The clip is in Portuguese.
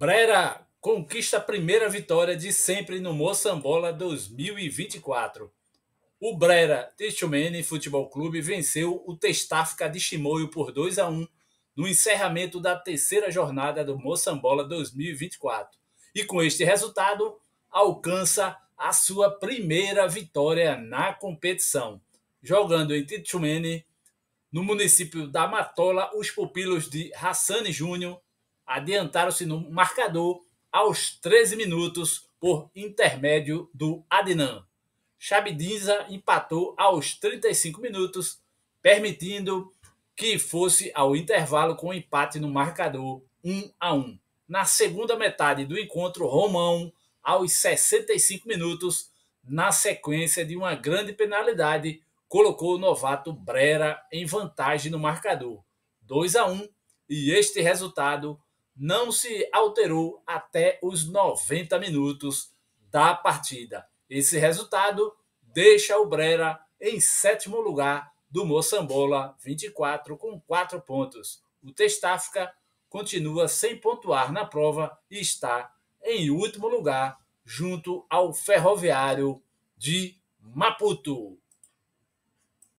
Brera conquista a primeira vitória de sempre no Moçambola 2024. O Brera Techumene Futebol Clube venceu o Testafca de Chimoio por 2 a 1 no encerramento da terceira jornada do Moçambola 2024. E com este resultado, alcança a sua primeira vitória na competição. Jogando em Tichumene, no município da Matola, os pupilos de Hassani Júnior adiantaram-se no marcador aos 13 minutos por intermédio do Adnan. Chabdinza empatou aos 35 minutos, permitindo que fosse ao intervalo com empate no marcador 1 a 1. Na segunda metade do encontro, Romão, aos 65 minutos, na sequência de uma grande penalidade, colocou o novato Brera em vantagem no marcador 2 a 1, e este resultado não se alterou até os 90 minutos da partida. Esse resultado deixa o Brera em sétimo lugar do Moçambola, 24 com 4 pontos. O Testafica continua sem pontuar na prova e está em último lugar junto ao Ferroviário de Maputo.